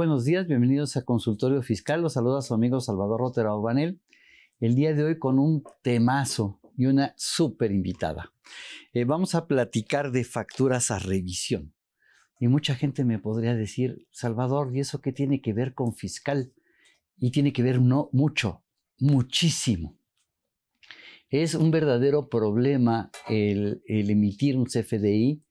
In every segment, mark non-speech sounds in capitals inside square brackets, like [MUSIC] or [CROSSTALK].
buenos días, bienvenidos a Consultorio Fiscal. Los saluda su amigo Salvador Rotero Banel. El día de hoy con un temazo y una súper invitada. Eh, vamos a platicar de facturas a revisión. Y mucha gente me podría decir, Salvador, ¿y eso qué tiene que ver con fiscal? Y tiene que ver no mucho, muchísimo. Es un verdadero problema el emitir un CFDI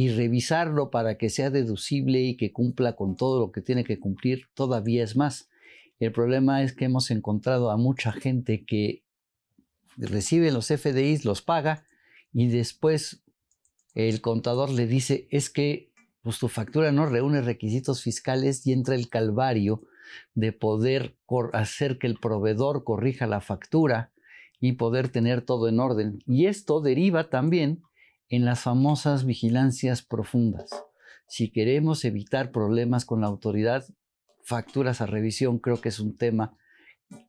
y revisarlo para que sea deducible y que cumpla con todo lo que tiene que cumplir, todavía es más. El problema es que hemos encontrado a mucha gente que recibe los FDIs, los paga y después el contador le dice, es que pues, tu factura no reúne requisitos fiscales y entra el calvario de poder hacer que el proveedor corrija la factura y poder tener todo en orden. Y esto deriva también en las famosas vigilancias profundas. Si queremos evitar problemas con la autoridad, facturas a revisión creo que es un tema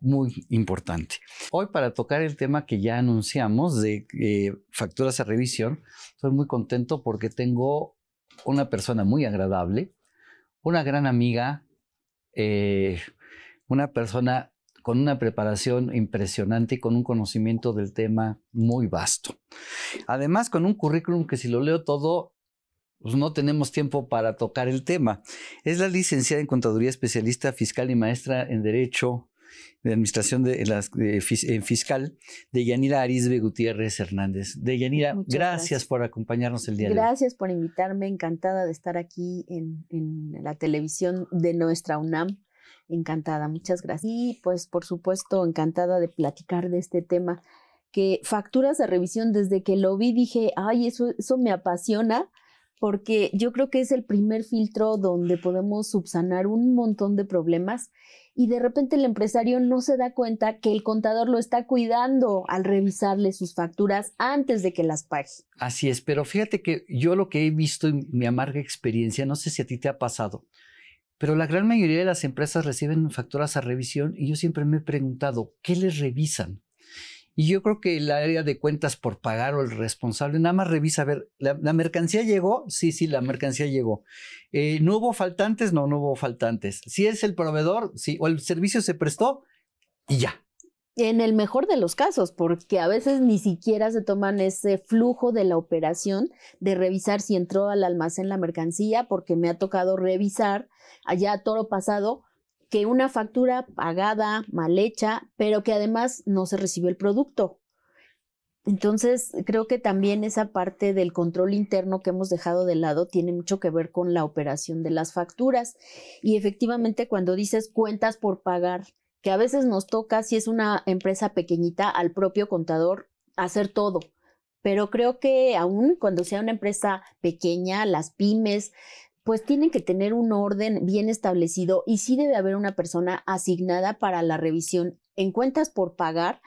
muy importante. Hoy para tocar el tema que ya anunciamos de eh, facturas a revisión, estoy muy contento porque tengo una persona muy agradable, una gran amiga, eh, una persona con una preparación impresionante y con un conocimiento del tema muy vasto. Además, con un currículum que si lo leo todo, pues no tenemos tiempo para tocar el tema. Es la licenciada en Contaduría Especialista Fiscal y maestra en Derecho de Administración de, Fiscal de Yanira Arisbe Gutiérrez Hernández. De Yanira, gracias, por acompañarnos el día de hoy. Gracias por invitarme, encantada de estar aquí en, en la televisión de nuestra UNAM Encantada, muchas gracias. Y pues por supuesto, encantada de platicar de este tema, que facturas de revisión, desde que lo vi dije, ay, eso, eso me apasiona, porque yo creo que es el primer filtro donde podemos subsanar un montón de problemas y de repente el empresario no se da cuenta que el contador lo está cuidando al revisarle sus facturas antes de que las pague. Así es, pero fíjate que yo lo que he visto en mi amarga experiencia, no sé si a ti te ha pasado, pero la gran mayoría de las empresas reciben facturas a revisión y yo siempre me he preguntado, ¿qué les revisan? Y yo creo que el área de cuentas por pagar o el responsable nada más revisa, a ver, ¿la, mercancía llegó? Sí, sí, la mercancía llegó. Eh, ¿No hubo faltantes? No, no hubo faltantes. Si es el proveedor, sí, o el servicio se prestó y ya. En el mejor de los casos, porque a veces ni siquiera se toman ese flujo de la operación de revisar si entró al almacén la mercancía, porque me ha tocado revisar allá a toro pasado que una factura pagada, mal hecha, pero que además no se recibió el producto. Entonces, creo que también esa parte del control interno que hemos dejado de lado tiene mucho que ver con la operación de las facturas. Y efectivamente, cuando dices cuentas por pagar, que a veces nos toca, si es una empresa pequeñita, al propio contador hacer todo. Pero creo que aún cuando sea una empresa pequeña, las pymes, pues tienen que tener un orden bien establecido y sí debe haber una persona asignada para la revisión en cuentas por pagar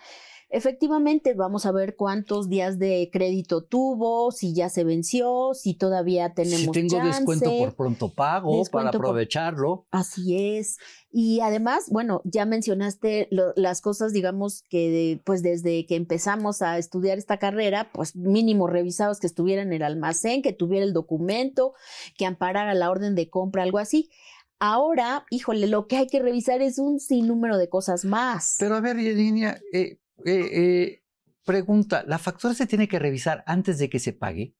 Efectivamente, vamos a ver cuántos días de crédito tuvo, si ya se venció, si todavía tenemos. Si tengo descuento por pronto pago para aprovecharlo. Así es. Y además, bueno, ya mencionaste las cosas, digamos, que pues desde que empezamos a estudiar esta carrera, pues mínimo revisados que estuviera en el almacén, que tuviera el documento, que amparara la orden de compra, algo así. Ahora, híjole, lo que hay que revisar es un sinnúmero de cosas más. Pero a ver, Yerinia, eh, eh, eh, pregunta, ¿la factura se tiene que revisar antes de que se pague?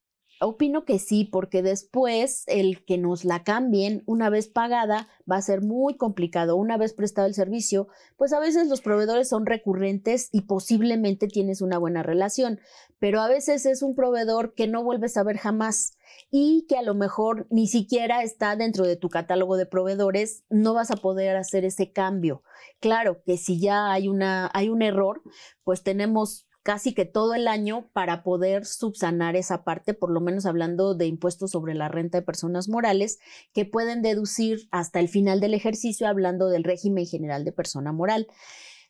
Opino que sí, porque después el que nos la cambien una vez pagada va a ser muy complicado. Una vez prestado el servicio, pues a veces los proveedores son recurrentes y posiblemente tienes una buena relación, pero a veces es un proveedor que no vuelves a ver jamás y que a lo mejor ni siquiera está dentro de tu catálogo de proveedores, no vas a poder hacer ese cambio. Claro que si ya hay, una, hay un error, pues tenemos casi que todo el año para poder subsanar esa parte, por lo menos hablando de impuestos sobre la renta de personas morales, que pueden deducir hasta el final del ejercicio hablando del régimen general de persona moral.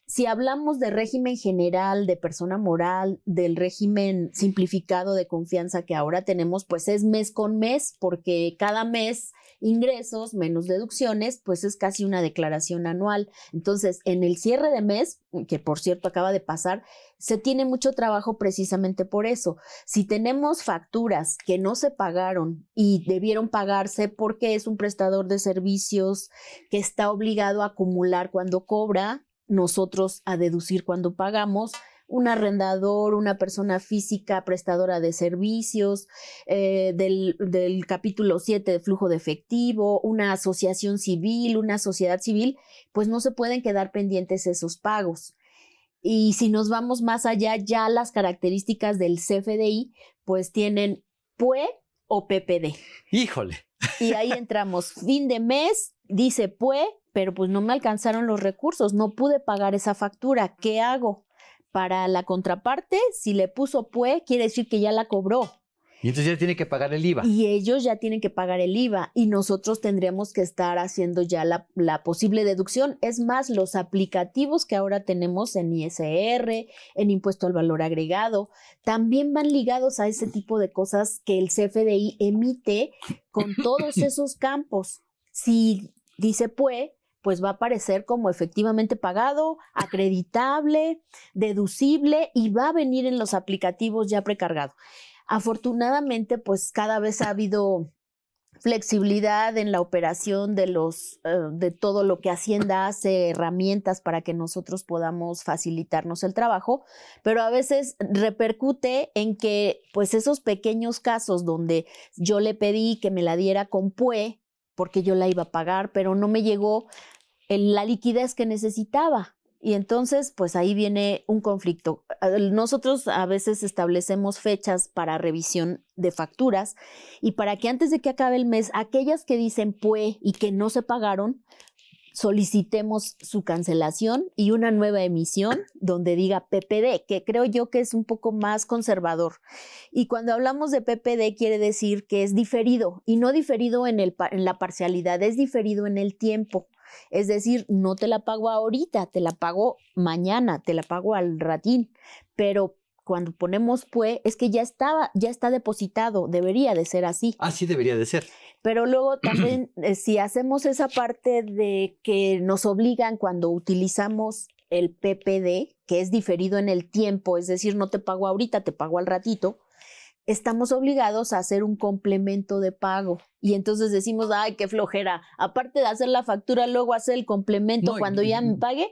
Si hablamos de régimen general, de persona moral, del régimen simplificado de confianza que ahora tenemos, pues es mes con mes, porque cada mes ingresos menos deducciones, pues es casi una declaración anual. Entonces, en el cierre de mes, que por cierto acaba de pasar, se tiene mucho trabajo precisamente por eso. Si tenemos facturas que no se pagaron y debieron pagarse porque es un prestador de servicios que está obligado a acumular cuando cobra, nosotros a deducir cuando pagamos, un arrendador, una persona física prestadora de servicios, eh, del, del capítulo 7 de flujo de efectivo, una asociación civil, una sociedad civil, pues no se pueden quedar pendientes esos pagos. Y si nos vamos más allá, ya las características del CFDI, pues tienen PUE o PPD. Híjole. Y ahí [LAUGHS] entramos, fin de mes, dice PUE, pero pues no me alcanzaron los recursos, no pude pagar esa factura, ¿qué hago? para la contraparte, si le puso PUE, quiere decir que ya la cobró. Y entonces ya tiene que pagar el IVA. Y ellos ya tienen que pagar el IVA y nosotros tendríamos que estar haciendo ya la, posible deducción. Es más, los aplicativos que ahora tenemos en ISR, en impuesto al valor agregado, también van ligados a ese tipo de cosas que el CFDI emite con [COUGHS] todos esos campos. Si dice PUE, pues va a aparecer como efectivamente pagado, acreditable, deducible y va a venir en los aplicativos ya precargado. Afortunadamente, pues cada vez ha habido flexibilidad en la operación de los eh, de todo lo que Hacienda hace, herramientas para que nosotros podamos facilitarnos el trabajo, pero a veces repercute en que pues esos pequeños casos donde yo le pedí que me la diera con PUE porque yo la iba a pagar, pero no me llegó la liquidez que necesitaba. Y entonces, pues ahí viene un conflicto. Nosotros a veces establecemos fechas para revisión de facturas y para que antes de que acabe el mes, aquellas que dicen pues y que no se pagaron, solicitemos su cancelación y una nueva emisión donde diga PPD, que creo yo que es un poco más conservador. Y cuando hablamos de PPD quiere decir que es diferido y no diferido en, el, en la parcialidad, es diferido en el tiempo. Es decir, no te la pago ahorita, te la pago mañana, te la pago al ratín, pero cuando ponemos PUE, es que ya estaba, ya está depositado, debería de ser así. Así debería de ser. Pero luego también, [CLEARS THROAT] eh, si hacemos esa parte de que nos obligan cuando utilizamos el PPD, que es diferido en el tiempo, es decir, no te pago ahorita, te pago al ratito, estamos obligados a hacer un complemento de pago. Y entonces decimos, ay, qué flojera. Aparte de hacer la factura, luego hacer el complemento cuando ya me pague.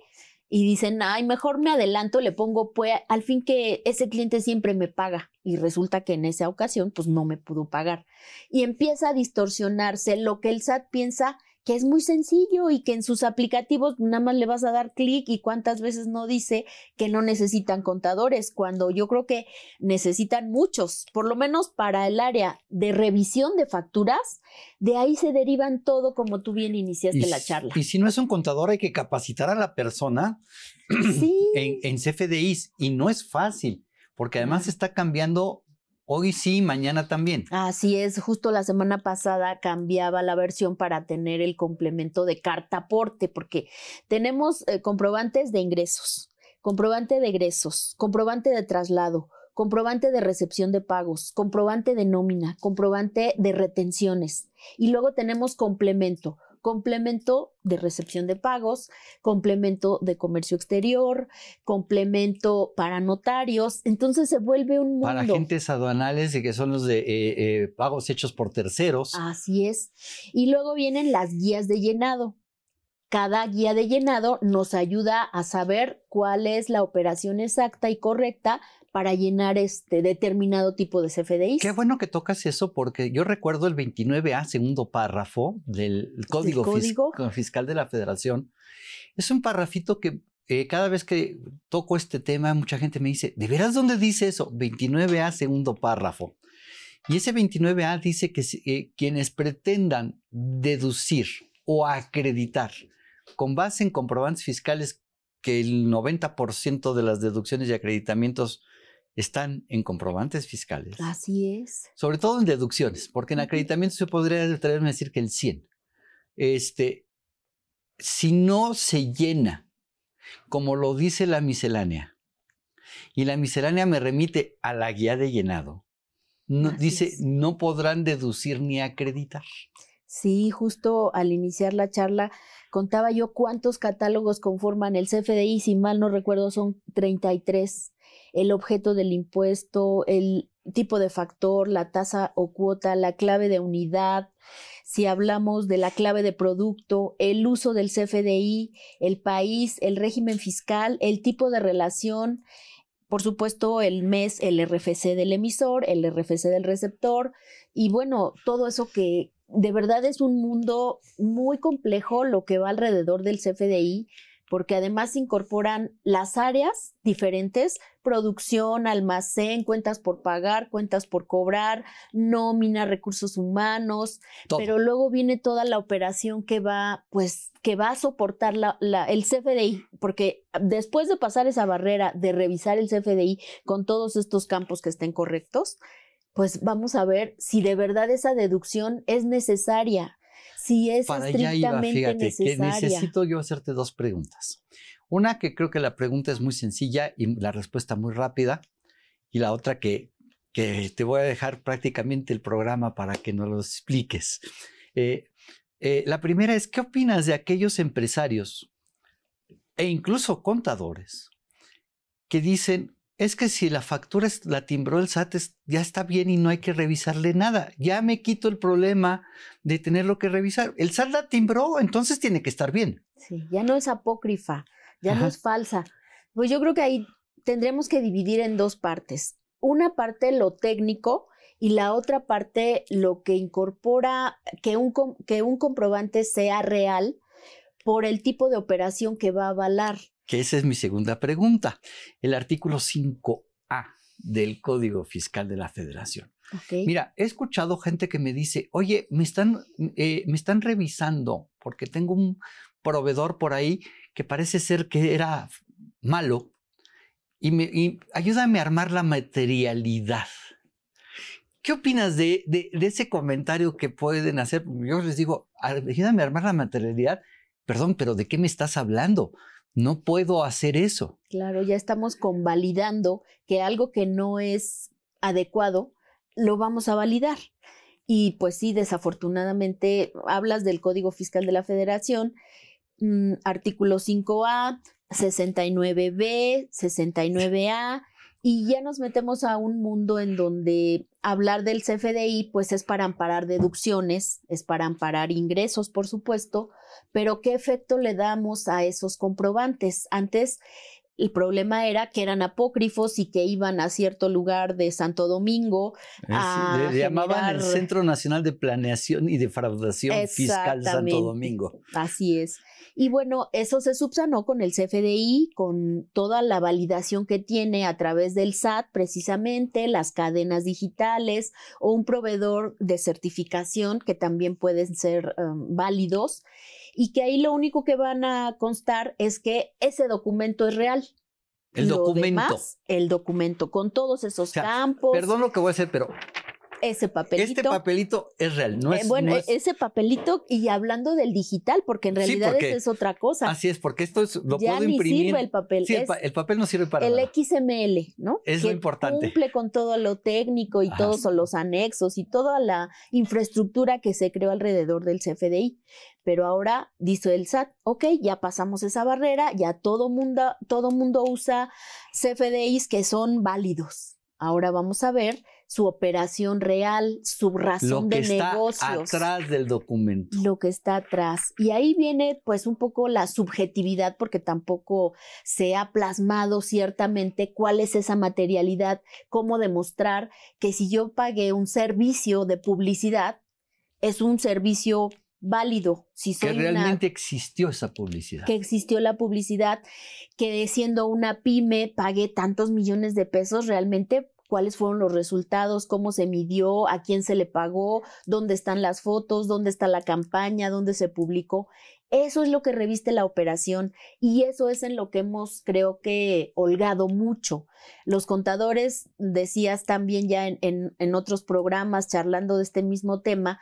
Y dicen, ay, mejor me adelanto, le pongo, pues, al fin que ese cliente siempre me paga. Y resulta que en esa ocasión, pues, no me pudo pagar. Y empieza a distorsionarse lo que el SAT piensa que es muy sencillo y que en sus aplicativos nada más le vas a dar clic y cuántas veces no dice que no necesitan contadores, cuando yo creo que necesitan muchos, por lo menos para el área de revisión de facturas, de ahí se derivan todo como tú bien iniciaste la charla. Y si no es un contador, hay que capacitar a la persona [CLEARS THROAT] en, en CFDIs y no es fácil porque además está cambiando Hoy sí, mañana también. Así es, justo la semana pasada cambiaba la versión para tener el complemento de carta aporte, porque tenemos eh, comprobantes de ingresos, comprobante de egresos, comprobante de traslado, comprobante de recepción de pagos, comprobante de nómina, comprobante de retenciones. Y luego tenemos complemento, complemento de recepción de pagos, complemento de comercio exterior, complemento para notarios. Entonces se vuelve un mundo. Para agentes aduanales, que son los de eh, eh, pagos hechos por terceros. Así es. Y luego vienen las guías de llenado. Cada guía de llenado nos ayuda a saber cuál es la operación exacta y correcta para llenar este determinado tipo de CFDIs. Qué bueno que tocas eso porque yo recuerdo el 29A, segundo párrafo del Código, Fiscal de la Federación. Es un párrafito que eh, cada vez que toco este tema, mucha gente me dice, ¿de veras dónde dice eso? 29A, segundo párrafo. Y ese 29A dice que eh, quienes pretendan deducir o acreditar con base en comprobantes fiscales que el 90% de las deducciones y acreditamientos están en comprobantes fiscales. Así es. Sobre todo en deducciones, porque en acreditamiento se podría traerme a decir que el 100. Este, si no se llena, como lo dice la miscelánea, y la miscelánea me remite a la guía de llenado, dice, no podrán deducir ni acreditar. Sí, justo al iniciar la charla contaba yo cuántos catálogos conforman el CFDI, si mal no recuerdo son 33 el objeto del impuesto, el tipo de factor, la tasa o cuota, la clave de unidad, si hablamos de la clave de producto, el uso del CFDI, el país, el régimen fiscal, el tipo de relación, por supuesto, el mes, el RFC del emisor, el RFC del receptor, y bueno, todo eso que de verdad es un mundo muy complejo lo que va alrededor del CFDI, porque además incorporan las áreas diferentes producción, almacén, cuentas por pagar, cuentas por cobrar, nómina, recursos humanos, pero luego viene toda la operación que va, pues, que va a soportar la, el CFDI, porque después de pasar esa barrera de revisar el CFDI con todos estos campos que estén correctos, pues vamos a ver si de verdad esa deducción es necesaria, si es estrictamente fíjate, Que necesito yo hacerte dos preguntas. Una que creo que la pregunta es muy sencilla y la respuesta muy rápida, y la otra que, que te voy a dejar prácticamente el programa para que nos lo expliques. Eh, eh, la primera es, ¿qué opinas de aquellos empresarios e incluso contadores que dicen, es que si la factura es, la timbró el SAT, ya está bien y no hay que revisarle nada, ya me quito el problema de tenerlo que revisar. El SAT la timbró, entonces tiene que estar bien. Sí, ya no es apócrifa ya no es falsa. Pues yo creo que ahí tendremos que dividir en dos partes. Una parte lo técnico y la otra parte lo que incorpora que un, que un comprobante sea real por el tipo de operación que va a avalar. Que esa es mi segunda pregunta. El artículo 5A del Código Fiscal de la Federación. Mira, he escuchado gente que me dice, oye, me están, eh, me están revisando porque tengo un proveedor por ahí que parece ser que era malo, y, me, ayúdame a armar la materialidad. ¿Qué opinas de, de, de, ese comentario que pueden hacer? Yo les digo, ayúdame a armar la materialidad. Perdón, pero ¿de qué me estás hablando? No puedo hacer eso. Claro, ya estamos convalidando que algo que no es adecuado lo vamos a validar. Y pues sí, desafortunadamente hablas del Código Fiscal de la Federación Mm, artículo 5A, 69B, 69A, y ya nos metemos a un mundo en donde hablar del CFDI pues es para amparar deducciones, es para amparar ingresos, por supuesto, pero ¿qué efecto le damos a esos comprobantes? Antes el problema era que eran apócrifos y que iban a cierto lugar de Santo Domingo. le, llamaban el Centro Nacional de Planeación y Defraudación Fiscal Santo Domingo. Así es. Y bueno, eso se subsanó con el CFDI, con toda la validación que tiene a través del SAT, precisamente las cadenas digitales o un proveedor de certificación que también pueden ser em, válidos y que ahí lo único que van a constar es que ese documento es real. El documento. el documento con todos esos campos. Perdón lo que voy a hacer, pero ese este papelito. Este papelito es real, no eh, es. bueno, e ese papelito y hablando del digital, porque en realidad es otra cosa. Así es, porque esto es, lo ya sirve el papel. el, papel no sirve para nada. El XML, ¿no? Es lo importante. Cumple con todo lo técnico y todos los anexos y toda la infraestructura que se creó alrededor del CFDI. Pero ahora dice el SAT, ok, ya pasamos esa barrera, ya todo mundo, todo mundo usa CFDIs que son válidos. Ahora vamos a ver su operación real, su razón de lo que está Atrás del documento. Lo que está atrás. Y ahí viene pues un poco la subjetividad porque tampoco se ha plasmado ciertamente cuál es esa materialidad, cómo demostrar que si yo pagué un servicio de publicidad, es un servicio válido. Si que realmente existió esa publicidad. Que existió la publicidad, que siendo una pyme pagué tantos millones de pesos, realmente cuáles fueron los resultados, cómo se midió, a quién se le pagó, dónde están las fotos, dónde está la campaña, dónde se publicó. Eso es lo que reviste la operación y eso es en lo que hemos, creo que, holgado mucho. Los contadores, decías también ya en, otros programas, charlando de este mismo tema,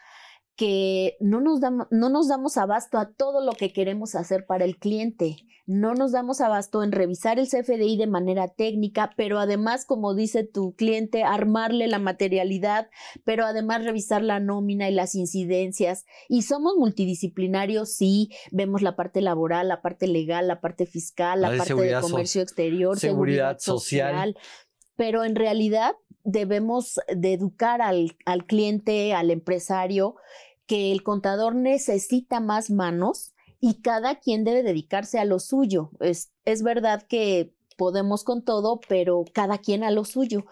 que no nos, damos, no nos damos abasto a todo lo que queremos hacer para el cliente, no nos damos abasto en revisar el CFDI de manera técnica, pero además, como dice tu cliente, armarle la materialidad, pero además revisar la nómina y las incidencias. Y somos multidisciplinarios, sí, vemos la parte laboral, la parte legal, la parte fiscal, la, parte de comercio exterior, seguridad, social, pero en realidad debemos de educar al, al cliente, al empresario que el contador necesita más manos y cada quien debe dedicarse a lo suyo. Es, es verdad que podemos con todo, pero cada quien a lo suyo.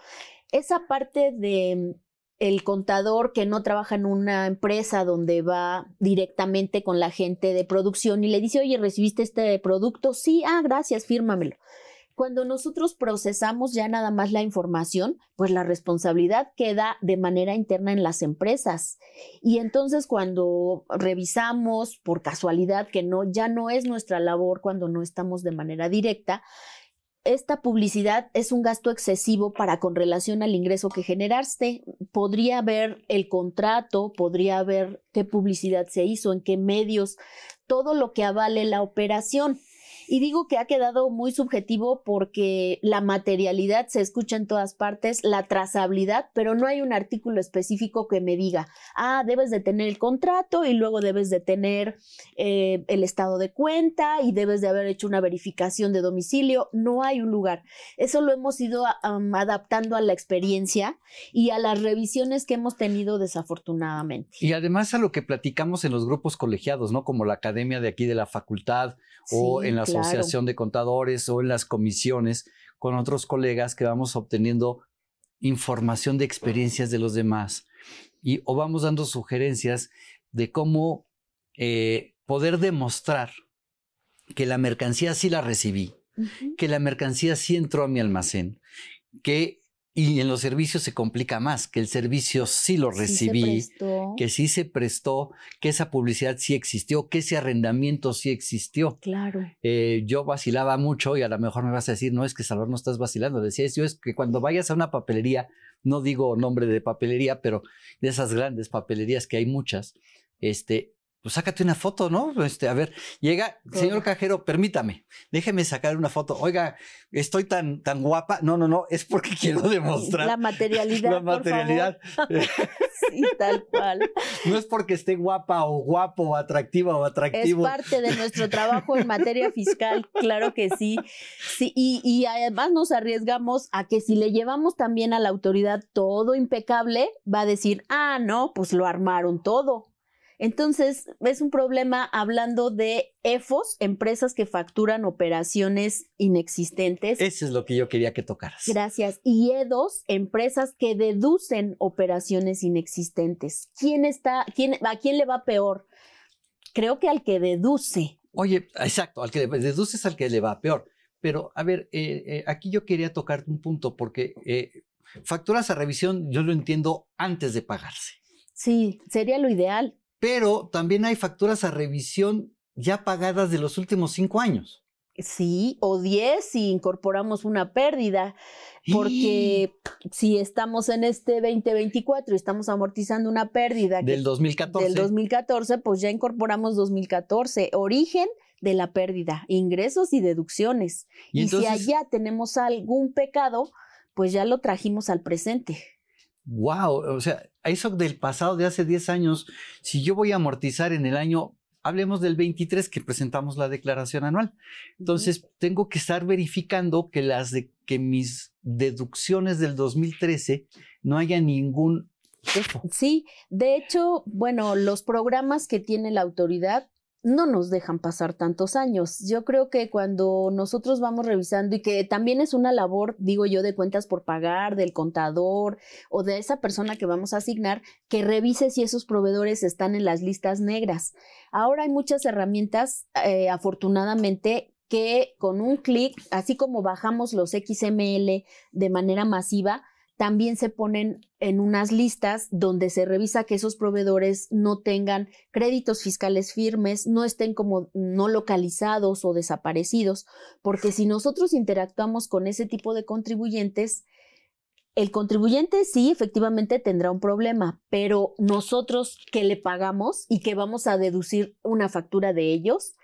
Esa parte de el contador que no trabaja en una empresa donde va directamente con la gente de producción y le dice, oye, ¿recibiste este producto? Sí, ah, gracias, fírmamelo. Cuando nosotros procesamos ya nada más la información, pues la responsabilidad queda de manera interna en las empresas. Y entonces cuando revisamos por casualidad que no ya no es nuestra labor cuando no estamos de manera directa, esta publicidad es un gasto excesivo para con relación al ingreso que generaste. Podría haber el contrato, podría ver qué publicidad se hizo, en qué medios, todo lo que avale la operación. Y digo que ha quedado muy subjetivo porque la materialidad se escucha en todas partes, la trazabilidad, pero no hay un artículo específico que me diga, ah, debes de tener el contrato y luego debes de tener eh, el estado de cuenta y debes de haber hecho una verificación de domicilio. No hay un lugar. Eso lo hemos ido adaptando a la experiencia y a las revisiones que hemos tenido desafortunadamente. Y además a lo que platicamos en los grupos colegiados, ¿no? Como la academia de aquí de la facultad o en las asociación de contadores o en las comisiones con otros colegas que vamos obteniendo información de experiencias de los demás y o vamos dando sugerencias de cómo eh, poder demostrar que la mercancía sí la recibí, que la mercancía sí entró a mi almacén, que y en los servicios se complica más, que el servicio sí lo recibí, que sí se prestó, que esa publicidad sí existió, que ese arrendamiento sí existió. Claro. Eh, yo vacilaba mucho y a lo mejor me vas a decir, no es que Salvador no estás vacilando. Decía, yo es que cuando vayas a una papelería, no digo nombre de papelería, pero de esas grandes papelerías que hay muchas, este, pues sácate una foto, ¿no? Este, a ver, llega, señor cajero, permítame, déjeme sacar una foto. Oiga, estoy tan, tan guapa. No, no, no, es porque [LAUGHS] quiero demostrar. La materialidad. [LAUGHS] La materialidad. [LAUGHS] sí, tal cual. No es porque esté guapa o guapo o atractiva o atractivo. Es parte de nuestro trabajo en materia fiscal, claro que sí. sí y, y además nos arriesgamos a que si le llevamos también a la autoridad todo impecable, va a decir, ah, no, pues lo armaron todo. Entonces, es un problema hablando de EFOS, empresas que facturan operaciones inexistentes. Eso es lo que yo quería que tocaras. Gracias. Y EDOS, empresas que deducen operaciones inexistentes. ¿Quién está, quién, a quién le va peor? Creo que al que deduce. Oye, exacto, al que deduce es al que le va peor. Pero, a ver, eh, eh, aquí yo quería tocar un punto porque eh, facturas a revisión yo lo entiendo antes de pagarse. Sí, sería lo ideal pero también hay facturas a revisión ya pagadas de los últimos cinco años. Sí, o diez si incorporamos una pérdida, porque si estamos en este 2024 y estamos amortizando una pérdida del 2014. Del 2014, pues ya incorporamos 2014, origen de la pérdida, ingresos y deducciones. Y, si allá tenemos algún pecado, pues ya lo trajimos al presente wow, o sea, eso del pasado de hace 10 años, si yo voy a amortizar en el año, hablemos del 23 que presentamos la declaración anual. Entonces, tengo que estar verificando que las de, que mis deducciones del 2013 no haya ningún Sí, de hecho, bueno, los programas que tiene la autoridad no nos dejan pasar tantos años. Yo creo que cuando nosotros vamos revisando y que también es una labor, digo yo, de cuentas por pagar, del contador o de esa persona que vamos a asignar, que revise si esos proveedores están en las listas negras. Ahora hay muchas herramientas, eh, afortunadamente, que con un clic, así como bajamos los XML de manera masiva, también se ponen en unas listas donde se revisa que esos proveedores no tengan créditos fiscales firmes, no estén como no localizados o desaparecidos, porque si nosotros interactuamos con ese tipo de contribuyentes, el contribuyente sí, efectivamente tendrá un problema, pero nosotros que le pagamos y que vamos a deducir una factura de ellos,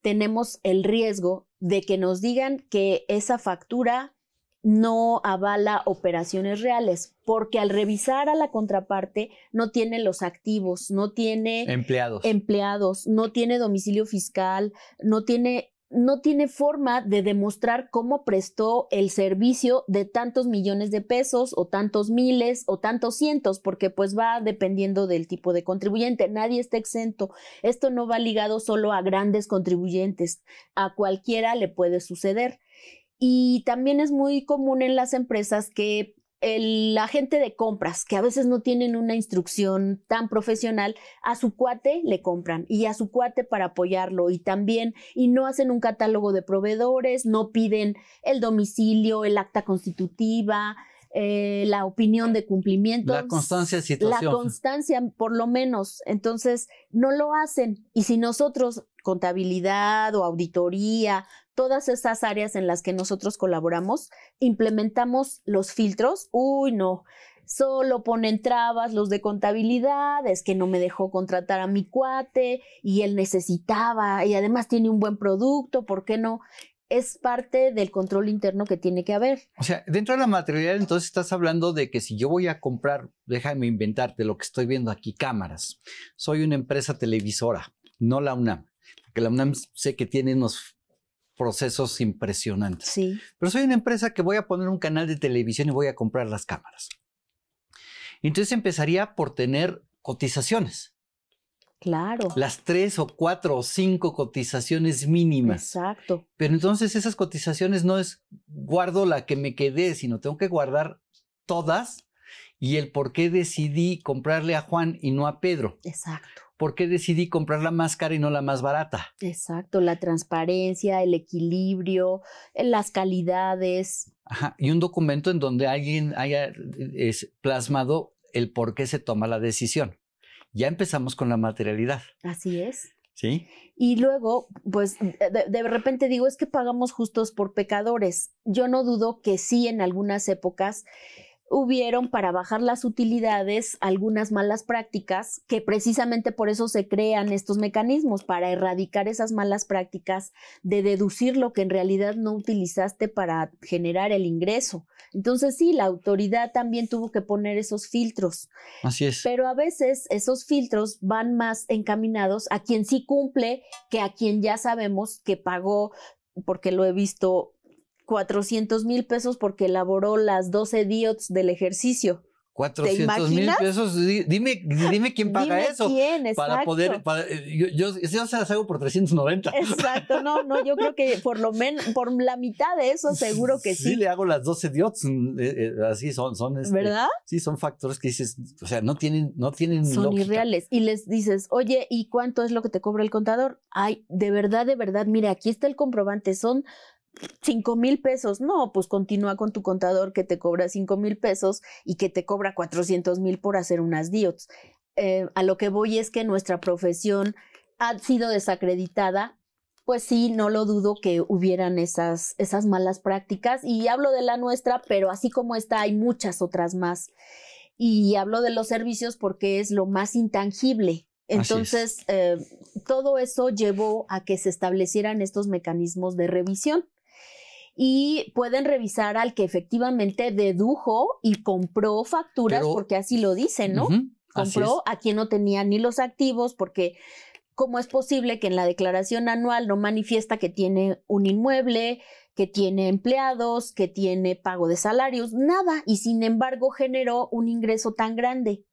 tenemos el riesgo de que nos digan que esa factura no avala operaciones reales, porque al revisar a la contraparte no tiene los activos, no tiene empleados, no tiene domicilio fiscal, no tiene, no tiene forma de demostrar cómo prestó el servicio de tantos millones de pesos o tantos miles o tantos cientos, porque pues va dependiendo del tipo de contribuyente, nadie está exento. Esto no va ligado solo a grandes contribuyentes, a cualquiera le puede suceder. Y también es muy común en las empresas que el, la gente de compras, que a veces no tienen una instrucción tan profesional, a su cuate le compran y a su cuate para apoyarlo y también, y no hacen un catálogo de proveedores, no piden el domicilio, el acta constitutiva, eh, la opinión de cumplimiento. La constancia de situación. La constancia, por lo menos. Entonces, no lo hacen. Y si nosotros, contabilidad o auditoría, todas esas áreas en las que nosotros colaboramos, implementamos los filtros, uy, no, solo ponen trabas los de contabilidad, es que no me dejó contratar a mi cuate y él necesitaba y además tiene un buen producto, ¿por qué no? es parte del control interno que tiene que haber. O sea, dentro de la materialidad, entonces estás hablando de que si yo voy a comprar, déjame inventarte lo que estoy viendo aquí, cámaras. Soy una empresa televisora, no la UNAM, porque la UNAM sé que tiene unos procesos impresionantes. Sí. Pero soy una empresa que voy a poner un canal de televisión y voy a comprar las cámaras. Entonces empezaría por tener cotizaciones. Claro. Las tres o cuatro o cinco cotizaciones mínimas. Exacto. Pero entonces esas cotizaciones no es guardo la que me quedé, sino tengo que guardar todas y el por qué decidí comprarle a Juan y no a Pedro. Exacto. ¿Por qué decidí comprar la más cara y no la más barata? Exacto, la transparencia, el equilibrio, eh, las calidades. Ajá, y un documento en donde alguien haya eh, plasmado el por qué se toma la decisión ya empezamos con la materialidad. Así es. ¿Sí? Y luego, pues de, repente digo, es que pagamos justos por pecadores. Yo no dudo que sí, en algunas épocas hubieron para bajar las utilidades algunas malas prácticas que precisamente por eso se crean estos mecanismos, para erradicar esas malas prácticas de deducir lo que en realidad no utilizaste para generar el ingreso. Entonces sí, la autoridad también tuvo que poner esos filtros. Así es. Pero a veces esos filtros van más encaminados a quien sí cumple que a quien ya sabemos que pagó porque lo he visto 400 mil pesos porque elaboró las 12 diots del ejercicio. 400 mil pesos, dime, dime quién paga eso. Para poder, eh, yo, se las hago por 390. Exacto, no, no, yo creo que por lo menos, por la mitad de eso seguro que sí. Sí, le hago las 12 diots, mm, eh, eh, así son, son. Este, ¿Verdad? Sí, son factores que dices, o sea, no tienen, no tienen. Son irreales. Y les dices, oye, ¿y cuánto es lo que te cobra el contador? Ay, de verdad, de verdad, mire, aquí está el comprobante, son 5 mil pesos. No, pues continúa con tu contador que te cobra 5 mil pesos y que te cobra 400 mil por hacer unas diots. Eh, a lo que voy es que nuestra profesión ha sido desacreditada. Pues sí, no lo dudo que hubieran esas, esas malas prácticas. Y hablo de la nuestra, pero así como esta hay muchas otras más. Y hablo de los servicios porque es lo más intangible, entonces, eh, todo eso llevó a que se establecieran estos mecanismos de revisión y pueden revisar al que efectivamente dedujo y compró facturas, porque así lo dicen, ¿no? compró a quien no tenía ni los activos, porque ¿cómo es posible que en la declaración anual no manifiesta que tiene un inmueble, que tiene empleados, que tiene pago de salarios? Nada, y sin embargo generó un ingreso tan grande.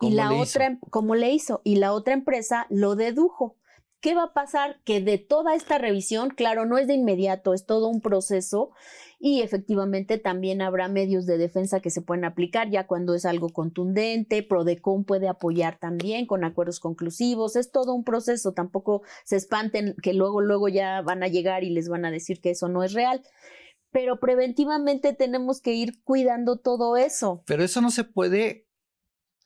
Y la otra, em, ¿cómo le hizo? Y la otra empresa lo dedujo. ¿Qué va a pasar? Que de toda esta revisión, claro, no es de inmediato, es todo un proceso y efectivamente también habrá medios de defensa que se pueden aplicar ya cuando es algo contundente, Prodecon puede apoyar también con acuerdos conclusivos, es todo un proceso, tampoco se espanten que luego, luego ya van a llegar y les van a decir que eso no es real pero preventivamente tenemos que ir cuidando todo eso. Pero eso no se puede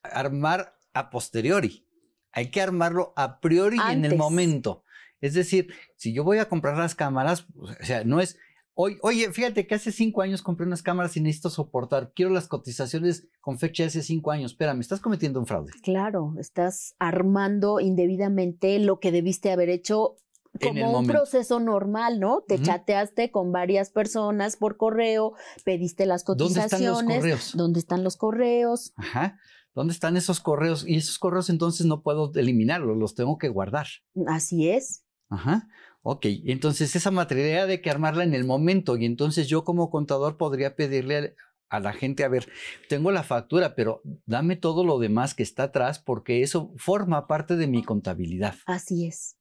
armar a posteriori. Hay que armarlo a priori en el momento. Es decir, si yo voy a comprar las cámaras, o sea, no es, hoy, oye, fíjate que hace cinco años compré unas cámaras y necesito soportar, quiero las cotizaciones con fecha de hace cinco años. Espérame, estás cometiendo un fraude. Claro, estás armando indebidamente lo que debiste haber hecho como un proceso normal, ¿no? Te chateaste con varias personas por correo, pediste las cotizaciones. ¿Dónde están los correos? ¿Dónde están los correos? Ajá. ¿Dónde están esos correos? Y esos correos entonces no puedo eliminarlos, los tengo que guardar. Mm, así es. Ajá. Ok, entonces esa materia de que armarla en el momento y entonces yo como contador podría pedirle a la gente, a ver, tengo la factura, pero dame todo lo demás que está atrás porque eso forma parte de mi contabilidad. Así es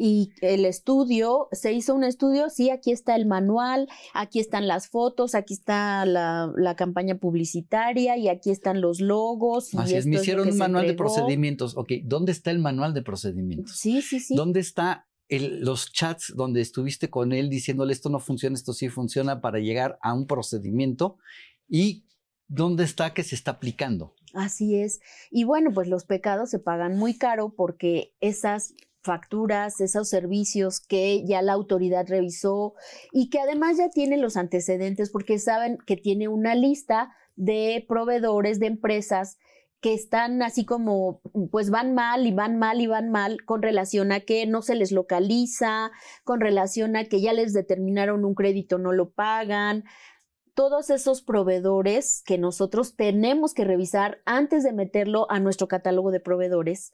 y el estudio, se hizo un estudio, sí, aquí está el manual, aquí están las fotos, aquí está la, campaña publicitaria y aquí están los logos. Así es, me hicieron un manual de procedimientos. Ok, ¿dónde está el manual de procedimientos? Sí, sí, sí. ¿Dónde está los chats donde estuviste con él diciéndole esto no funciona, esto sí funciona para llegar a un procedimiento y dónde está que se está aplicando. Así es. Y bueno, pues los pecados se pagan muy caro porque esas facturas, esos servicios que ya la autoridad revisó y que además ya tiene los antecedentes porque saben que tiene una lista de proveedores, de empresas que están así como, pues van mal y van mal y van mal con relación a que no se les localiza, con relación a que ya les determinaron un crédito, no lo pagan. Todos esos proveedores que nosotros tenemos que revisar antes de meterlo a nuestro catálogo de proveedores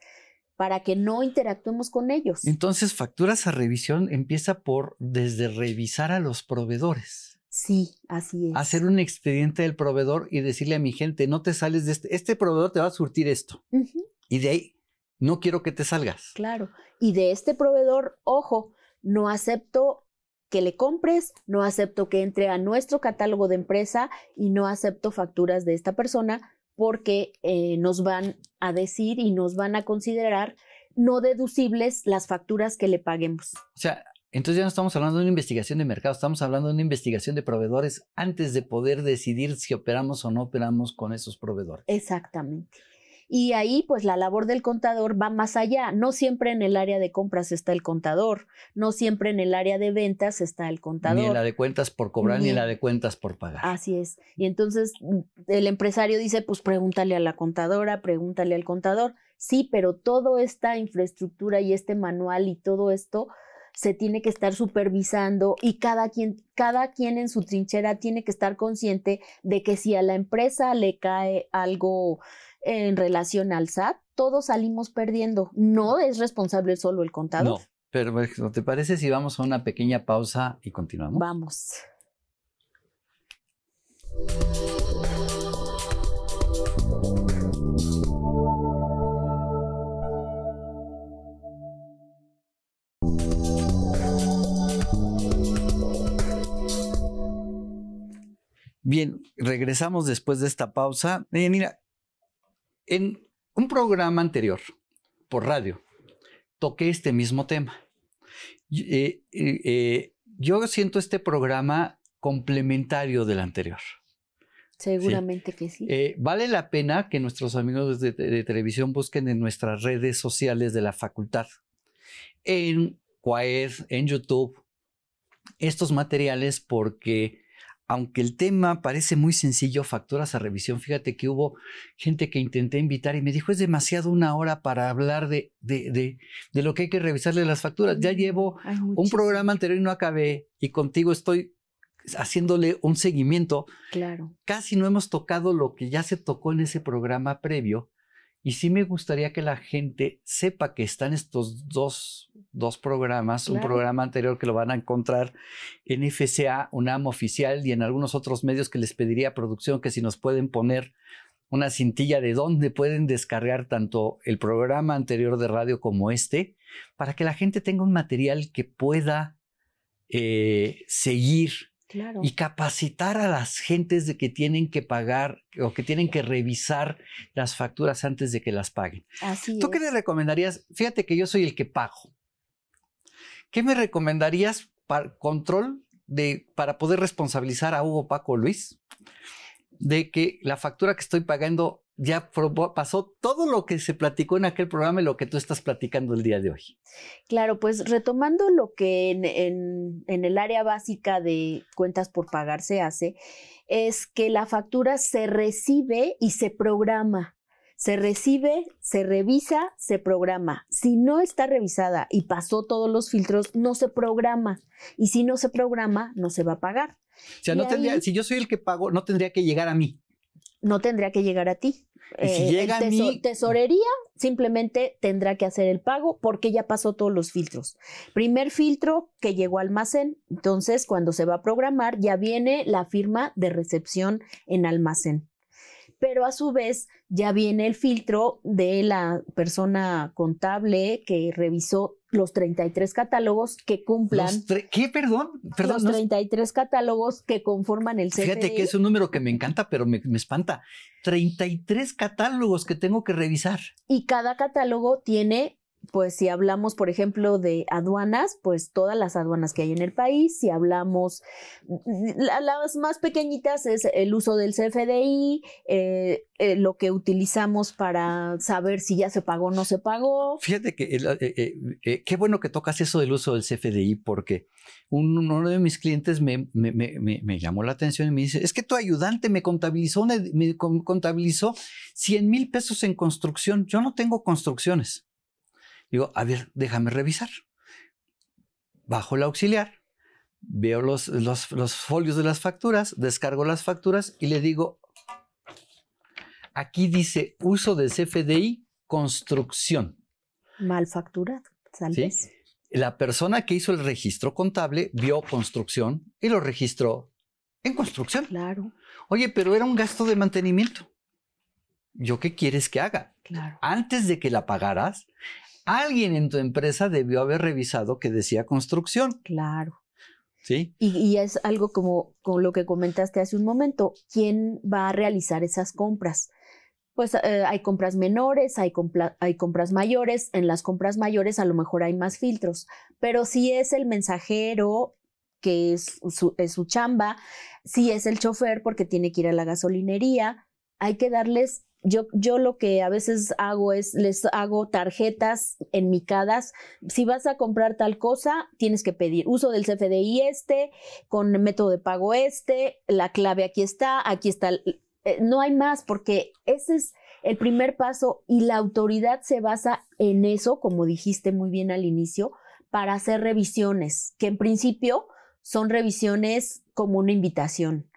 para que no interactuemos con ellos. Entonces, facturas a revisión empieza por desde revisar a los proveedores. Sí, así es. Hacer un expediente del proveedor y decirle a mi gente, no te sales de este, este proveedor te va a surtir esto. Y de ahí, no quiero que te salgas. Claro. Y de este proveedor, ojo, no acepto que le compres, no acepto que entre a nuestro catálogo de empresa y no acepto facturas de esta persona porque eh, nos van a decir y nos van a considerar no deducibles las facturas que le paguemos. O sea, entonces ya no estamos hablando de una investigación de mercado, estamos hablando de una investigación de proveedores antes de poder decidir si operamos o no operamos con esos proveedores. Exactamente. Y ahí pues la labor del contador va más allá. No siempre en el área de compras está el contador, no siempre en el área de ventas está el contador. Ni en la de cuentas por cobrar, ni, en la de cuentas por pagar. Así es. Y entonces mm, el empresario dice, pues pregúntale a la contadora, pregúntale al contador. Sí, pero toda esta infraestructura y este manual y todo esto se tiene que estar supervisando y cada quien, cada quien en su trinchera tiene que estar consciente de que si a la empresa le cae algo en relación al SAT, todos salimos perdiendo. No es responsable solo el contador. No, pero ¿te parece si vamos a una pequeña pausa y continuamos? Vamos. Bien, regresamos después de esta pausa. Eh, mira, en un programa anterior, por radio, toqué este mismo tema. Eh, eh, yo siento este programa complementario del anterior. Seguramente que sí. Eh, vale la pena que nuestros amigos de, televisión busquen en nuestras redes sociales de la facultad, en Quaed, en YouTube, estos materiales porque aunque el tema parece muy sencillo, facturas a revisión, fíjate que hubo gente que intenté invitar y me dijo, es demasiado una hora para hablar de, de, de, lo que hay que revisarle las facturas. Ya llevo un programa anterior y no acabé y contigo estoy haciéndole un seguimiento. Claro. Casi no hemos tocado lo que ya se tocó en ese programa previo y sí me gustaría que la gente sepa que están estos dos, programas, un programa anterior que lo van a encontrar en FCA, UNAM oficial y en algunos otros medios que les pediría producción que si nos pueden poner una cintilla de dónde pueden descargar tanto el programa anterior de radio como este, para que la gente tenga un material que pueda eh, seguir y capacitar a las gentes de que tienen que pagar o que tienen que revisar las facturas antes de que las paguen. ¿Tú qué le recomendarías? Fíjate que yo soy el que pago. ¿Qué me recomendarías para control de, para poder responsabilizar a Hugo Paco Luis de que la factura que estoy pagando ya pasó todo lo que se platicó en aquel programa y lo que tú estás platicando el día de hoy. Claro, pues retomando lo que en, el área básica de cuentas por pagar se hace, es que la factura se recibe y se programa. Se recibe, se revisa, se programa. Si no está revisada y pasó todos los filtros, no se programa. Y si no se programa, no se va a pagar. O sea, no tendría, si yo soy el que pago, no tendría que llegar a mí no tendría que llegar a ti. si eh, llega Tesorería simplemente tendrá que hacer el pago porque ya pasó todos los filtros. Primer filtro que llegó al almacén, entonces cuando se va a programar ya viene la firma de recepción en almacén. Pero a su vez ya viene el filtro de la persona contable que revisó los 33 catálogos que cumplan. ¿Qué? Perdón, perdón. Los 33 catálogos que conforman el CFDI. Fíjate que es un número que me encanta, pero me, me, espanta. 33 catálogos que tengo que revisar. Y cada catálogo tiene pues si hablamos, por ejemplo, de aduanas, pues todas las aduanas que hay en el país, si hablamos, mm, las más pequeñitas es el uso del CFDI, eh, eh, lo que utilizamos para saber si ya se pagó o no se pagó. Fíjate que eh, qué bueno que tocas eso del uso del CFDI, porque uno de mis clientes me, llamó la atención y me dice, es que tu ayudante me contabilizó, me contabilizó 100 mil pesos en construcción, yo no tengo construcciones. Digo, a ver, déjame revisar. Bajo el auxiliar, veo los, los, folios de las facturas, descargo las facturas y le digo, aquí dice uso del CFDI construcción. Mal facturado, tal vez. ¿Sí? La persona que hizo el registro contable vio construcción y lo registró en construcción. Claro. Oye, pero era un gasto de mantenimiento. ¿Yo qué quieres que haga? Claro. Antes de que la pagaras, alguien en tu empresa debió haber revisado que decía construcción. Claro. ¿Sí? Y, es algo como, con lo que comentaste hace un momento, ¿quién va a realizar esas compras? Pues eh, hay compras menores, hay, compras mayores, en las compras mayores a lo mejor hay más filtros, pero si es el mensajero que es su, es su chamba, si es el chofer porque tiene que ir a la gasolinería, hay que darles yo, lo que a veces hago es, les hago tarjetas enmicadas. Si vas a comprar tal cosa, tienes que pedir uso del CFDI este, con el método de pago este, la clave aquí está, aquí está. Eh, no hay más porque ese es el primer paso y la autoridad se basa en eso, como dijiste muy bien al inicio, para hacer revisiones, que en principio son revisiones como una invitación.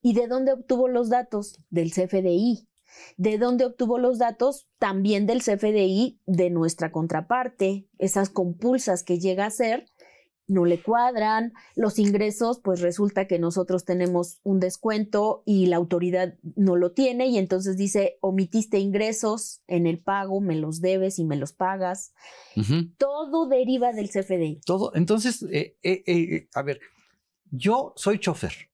¿Y de dónde obtuvo los datos? Del CFDI de dónde obtuvo los datos, también del CFDI de nuestra contraparte, esas compulsas que llega a ser no le cuadran, los ingresos, pues resulta que nosotros tenemos un descuento y la autoridad no lo tiene y entonces dice, omitiste ingresos en el pago, me los debes y me los pagas. Todo deriva del CFDI. Todo, entonces, eh, eh, eh, a ver, yo soy chofer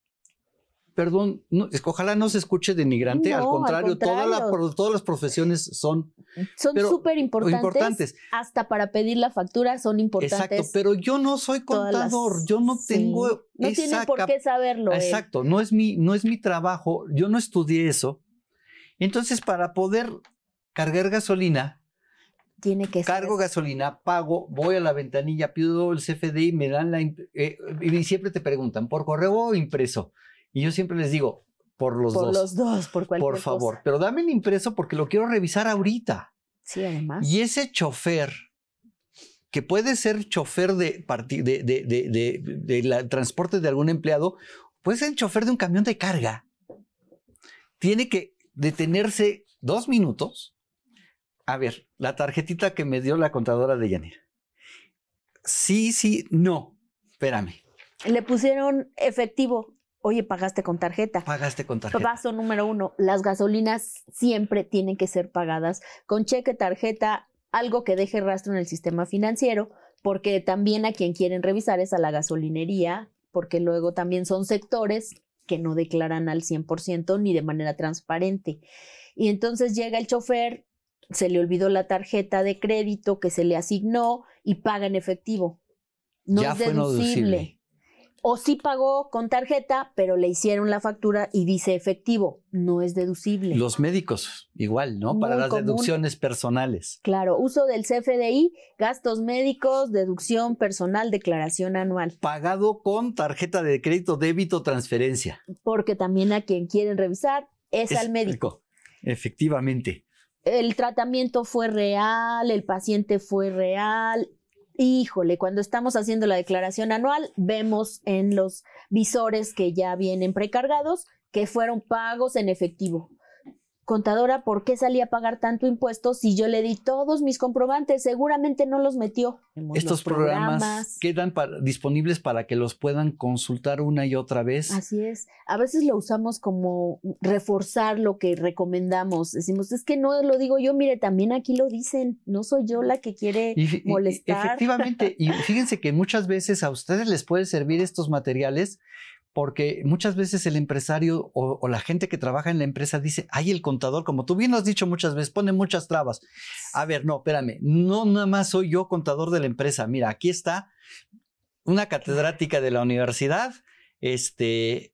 perdón, ojalá no se escuche denigrante, al contrario, todas las profesiones son son súper importantes, Hasta para pedir la factura son importantes. Exacto, pero yo no soy contador, yo no tengo. No tiene por qué saberlo. Eh. Exacto, no es, mi, no es mi trabajo, yo no estudié eso. Entonces, para poder cargar gasolina, tiene que cargo gasolina, pago, voy a la ventanilla, pido el CFDI, me dan la eh, y siempre te preguntan por correo o impreso. Y yo siempre les digo, por los dos. Por los dos, por cualquier Por favor, pero dame el impreso porque lo quiero revisar ahorita. Sí, además. Y ese chofer, que puede ser chofer de, transporte de algún empleado, puede ser el chofer de un camión de carga. Tiene que detenerse dos minutos. A ver, la tarjetita que me dio la contadora de Yanir. Sí, sí, no. Espérame. Le pusieron efectivo Oye, pagaste con tarjeta. Pagaste con tarjeta. Paso número uno, las gasolinas siempre tienen que ser pagadas con cheque, tarjeta, algo que deje rastro en el sistema financiero, porque también a quien quieren revisar es a la gasolinería, porque luego también son sectores que no declaran al 100% ni de manera transparente. Y entonces llega el chofer, se le olvidó la tarjeta de crédito que se le asignó y paga en efectivo. No es deducible o sí pagó con tarjeta, pero le hicieron la factura y dice efectivo, no es deducible. Los médicos, igual, ¿no? Para las deducciones personales. Claro, uso del CFDI, gastos médicos, deducción personal, declaración anual. Pagado con tarjeta de crédito, débito, transferencia. Porque también a quien quieren revisar es, es al médico. Efectivamente. El tratamiento fue real, el paciente fue real, híjole, cuando estamos haciendo la declaración anual, vemos en los visores que ya vienen precargados que fueron pagos en efectivo contadora, ¿por qué salí a pagar tanto impuesto si yo le di todos mis comprobantes? Seguramente no los metió. Estos programas, quedan disponibles para que los puedan consultar una y otra vez. Así es. A veces lo usamos como reforzar lo que recomendamos. Decimos, es que no lo digo yo, mire, también aquí lo dicen, no soy yo la que quiere molestar. efectivamente, y fíjense que muchas veces a ustedes les pueden servir estos materiales porque muchas veces el empresario o, la gente que trabaja en la empresa dice, ay, el contador, como tú bien lo has dicho muchas veces, pone muchas trabas. A ver, no, espérame, no nada más soy yo contador de la empresa. Mira, aquí está una catedrática de la universidad, este,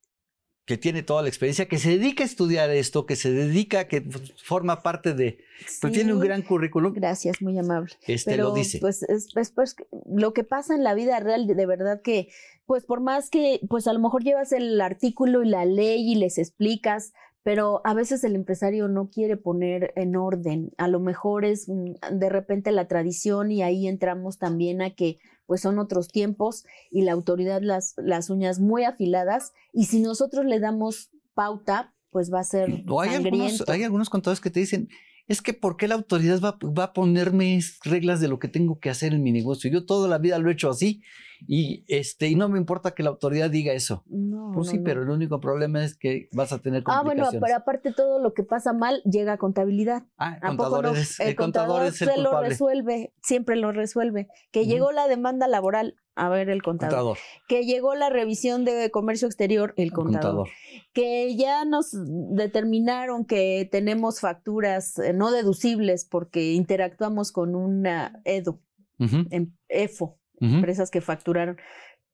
que tiene toda la experiencia, que se dedica a estudiar esto, que se dedica, que forma parte de, pues, tiene un gran currículum. Gracias, muy amable. Este lo dice. Pues, es, pues, pues, lo que pasa en la vida real, de verdad que pues por más que, pues a lo mejor llevas el artículo y la ley y les explicas, pero a veces el empresario no quiere poner en orden. A lo mejor es de repente la tradición y ahí entramos también a que pues son otros tiempos y la autoridad las, las uñas muy afiladas y si nosotros le damos pauta, pues va a ser o hay Algunos, hay algunos contadores que te dicen, es que ¿por qué la autoridad va, va, a ponerme reglas de lo que tengo que hacer en mi negocio? Yo toda la vida lo he hecho así y, este, y no me importa que la autoridad diga eso. No, pues sí, pero el único problema es que vas a tener complicaciones. Ah, bueno, pero aparte todo lo que pasa mal llega a contabilidad. Ah, el contador, el, contador, se lo resuelve, siempre lo resuelve. Que llegó la demanda laboral, a ver el contador. Que llegó la revisión de comercio exterior, el contador. Que ya nos determinaron que tenemos facturas eh, no deducibles porque interactuamos con una EDO, en EFO empresas que facturaron.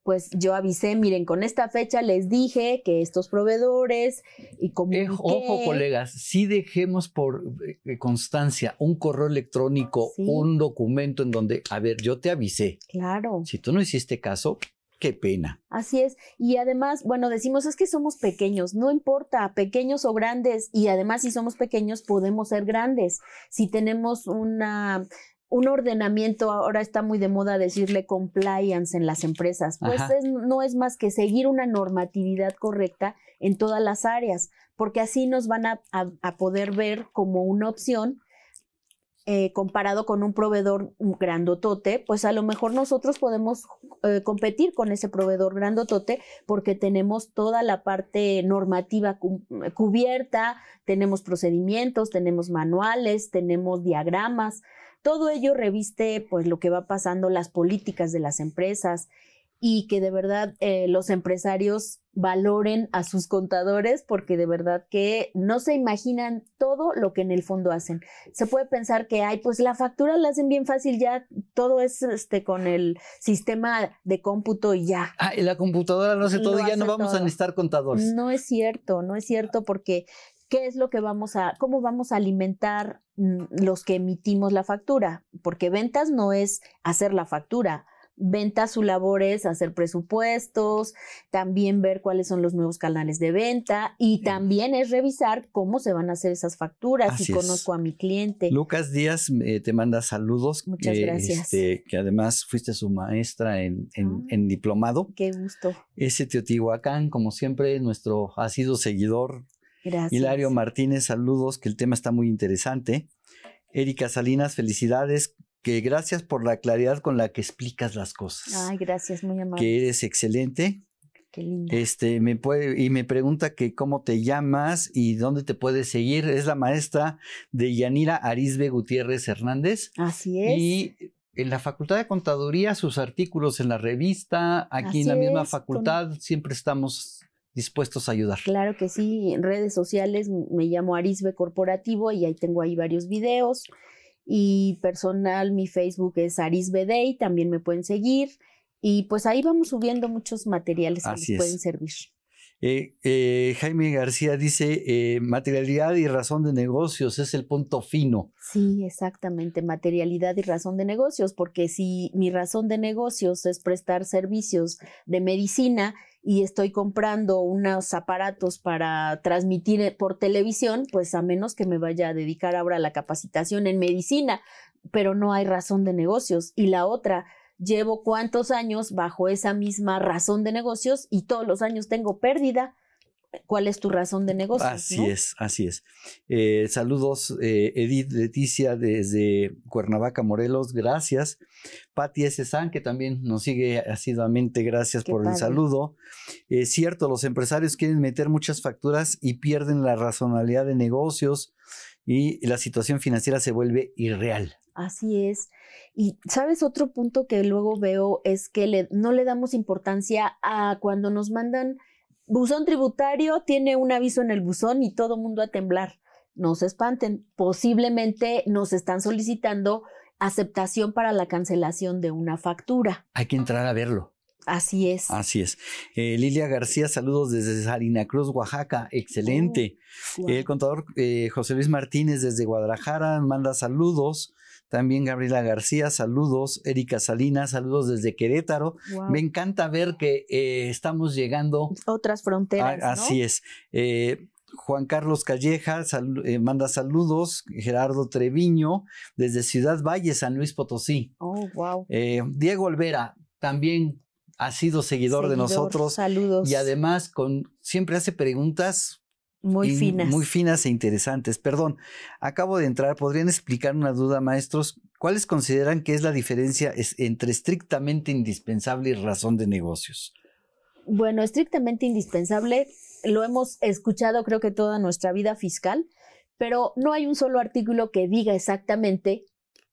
Pues yo avisé, miren, con esta fecha les dije que estos proveedores y como. Eh, ojo, colegas, si dejemos por eh, constancia un correo electrónico, ah, un documento en donde, a ver, yo te avisé. Claro. Si tú no hiciste caso, Qué pena. Así es. Y además, bueno, decimos es que somos pequeños, no importa, pequeños o grandes. Y además, si somos pequeños, podemos ser grandes. Si tenemos una un ordenamiento, ahora está muy de moda decirle compliance en las empresas, pues no es más que seguir una normatividad correcta en todas las áreas, porque así nos van a, poder ver como una opción eh, comparado con un proveedor grandotote, pues a lo mejor nosotros podemos eh, competir con ese proveedor grandotote porque tenemos toda la parte normativa cubierta, tenemos procedimientos, tenemos manuales, tenemos diagramas. Todo ello reviste pues lo que va pasando, las políticas de las empresas y que de verdad eh, los empresarios valoren a sus contadores porque de verdad que no se imaginan todo lo que en el fondo hacen. Se puede pensar que, hay pues la factura la hacen bien fácil, ya todo es este, con el sistema de cómputo y ya. Ah, y la computadora no hace todo y ya no vamos a necesitar contadores. No es cierto, no es cierto porque qué es lo que vamos a, cómo vamos a alimentar mm, los que emitimos la factura, porque ventas no es hacer la factura. Ventas, su labor es hacer presupuestos, también ver cuáles son los nuevos canales de venta y también es revisar cómo se van a hacer esas facturas, y si conozco a mi cliente. Lucas Díaz eh, te manda saludos. Muchas eh, gracias. Este, que además fuiste su maestra en, en, en diplomado. Qué gusto. Ese Teotihuacán, como siempre, nuestro ha sido seguidor Gracias. Hilario Martínez, saludos, que el tema está muy interesante. Erika Salinas, felicidades, que gracias por la claridad con la que explicas las cosas. Ay, gracias, muy amable. Que eres excelente. Qué lindo. Este, me puede, y me pregunta que cómo te llamas y dónde te puedes seguir. Es la maestra de Yanira Arisbe Gutiérrez Hernández. Así es. Y en la Facultad de Contaduría, sus artículos en la revista, aquí en la misma facultad, siempre estamos dispuestos a ayudar. Claro que sí, en redes sociales me llamo Arisbe Corporativo y ahí tengo ahí varios videos. Y personal, mi Facebook es Arisbe Day, también me pueden seguir. Y pues ahí vamos subiendo muchos materiales que les pueden servir. Eh, eh, Jaime García dice, eh, materialidad y razón de negocios es el punto fino. Sí, exactamente, materialidad y razón de negocios, porque si mi razón de negocios es prestar servicios de medicina, y estoy comprando unos aparatos para transmitir eh, por televisión, pues a menos que me vaya a dedicar ahora a la capacitación en medicina, pero no hay razón de negocios. Y la otra, llevo cuántos años bajo esa misma razón de negocios y todos los años tengo pérdida cuál es tu razón de negocio. Así es, así es. Eh, saludos, eh, Edith Leticia desde Cuernavaca, Morelos, gracias. Pati S. San, que también nos sigue asiduamente, gracias por el saludo. Es eh, cierto, los empresarios quieren meter muchas facturas y pierden la razonalidad de negocios y la situación financiera se vuelve irreal. Así es. Y sabes, otro punto que luego veo es que no le damos importancia a cuando nos mandan buzón tributario tiene un aviso en el buzón y todo mundo a temblar. No se espanten, posiblemente nos están solicitando aceptación para la cancelación de una factura. Hay que entrar a verlo. Así es. Así es. Eh, Lilia García, saludos desde Salina Cruz, Oaxaca. Excelente. El contador eh, José Luis Martínez desde Guadalajara manda saludos. También Gabriela García, saludos. Erika Salinas, saludos desde Querétaro. Me encanta ver que eh, estamos llegando. Otras fronteras. ¿no? Así es. Eh, Juan Carlos Calleja eh, manda saludos. Gerardo Treviño, desde Ciudad Valle, San Luis Potosí. Oh, wow. Diego Olvera, también ha sido seguidor, de nosotros. Saludos. Y además, con, siempre hace preguntas muy finas. Muy finas e interesantes. Perdón, acabo de entrar. ¿Podrían explicar una duda, maestros? ¿Cuáles consideran que es la diferencia entre estrictamente indispensable y razón de negocios? Bueno, estrictamente indispensable lo hemos escuchado creo que toda nuestra vida fiscal, pero no hay un solo artículo que diga exactamente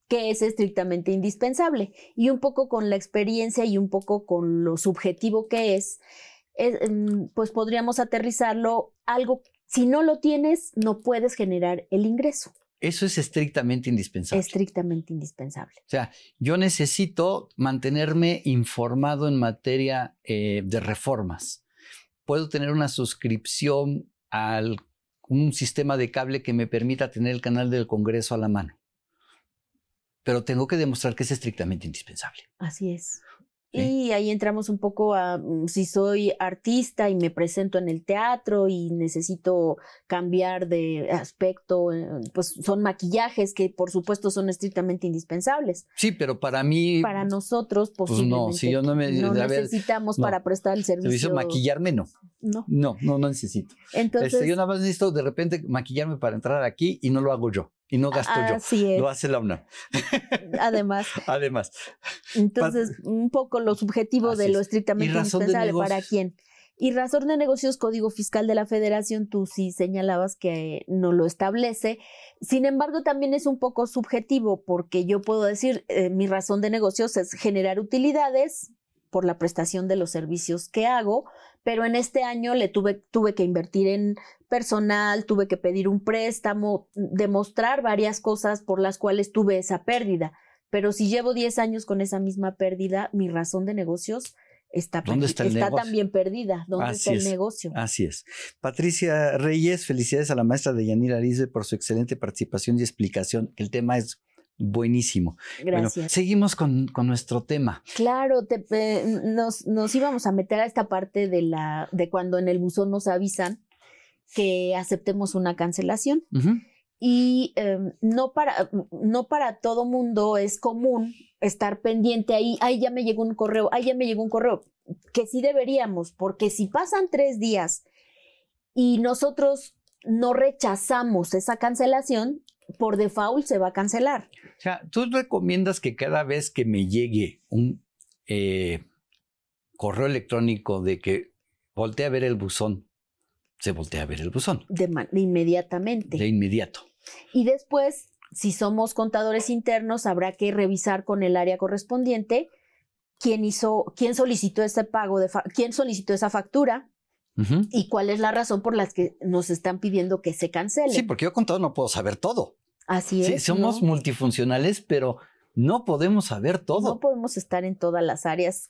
qué es estrictamente indispensable. Y un poco con la experiencia y un poco con lo subjetivo que es, eh, em, pues podríamos aterrizarlo algo si no lo tienes, no puedes generar el ingreso. Eso es estrictamente indispensable. Estrictamente indispensable. O sea, yo necesito mantenerme informado en materia eh, de reformas. Puedo tener una suscripción a un sistema de cable que me permita tener el canal del Congreso a la mano. Pero tengo que demostrar que es estrictamente indispensable. Así es. Y ahí entramos un poco a mm, si soy artista y me presento en el teatro y necesito cambiar de aspecto, eh, pues son maquillajes que por supuesto son estrictamente indispensables. Sí, pero para mí... Para nosotros, posiblemente. Pues no, si yo no me... No necesitamos para prestar el servicio. maquillarme, no. No. No, no, necesito. Este, Entonces... yo nada más necesito de repente maquillarme para entrar aquí y no lo hago yo y no gasto yo. Lo hace la UNA. Además. [LAUGHS] Además. Entonces, un poco lo subjetivo de lo estrictamente indispensable para quién. Y razón de negocios, Código Fiscal de la Federación, tú sí señalabas que no lo establece. Sin embargo, también es un poco subjetivo porque yo puedo decir, eh, mi razón de negocios es generar utilidades por la prestación de los servicios que hago, pero en este año le tuve, tuve que invertir en personal, tuve que pedir un préstamo, demostrar varias cosas por las cuales tuve esa pérdida. Pero si llevo 10 años con esa misma pérdida, mi razón de negocios está, está, también perdida. ¿Dónde está el negocio? Así es. Patricia Reyes, felicidades a la maestra de Yanira Arise por su excelente participación y explicación. El tema es buenísimo. Gracias. seguimos con, con, nuestro tema. Claro, eh, nos, nos, íbamos a meter a esta parte de, la, de cuando en el buzón nos avisan que aceptemos una cancelación. Y em, no, para, no para todo mundo es común estar pendiente ahí, ahí ya me llegó un correo, ahí ya me llegó un correo, que sí deberíamos, porque si pasan tres días y nosotros no rechazamos esa cancelación, por default se va a cancelar. O sea, tú recomiendas que cada vez que me llegue un eh, correo electrónico de que voltee a ver el buzón, se voltea a ver el buzón. De, inmediatamente. De inmediato. Y después, si somos contadores internos, habrá que revisar con el área correspondiente quién hizo, quién solicitó pago, de quién solicitó esa factura, y cuál es la razón por la que nos están pidiendo que se cancele. Sí, porque yo contador no puedo saber todo. Así es. Sí, somos multifuncionales, pero no podemos saber todo. No podemos estar en todas las áreas,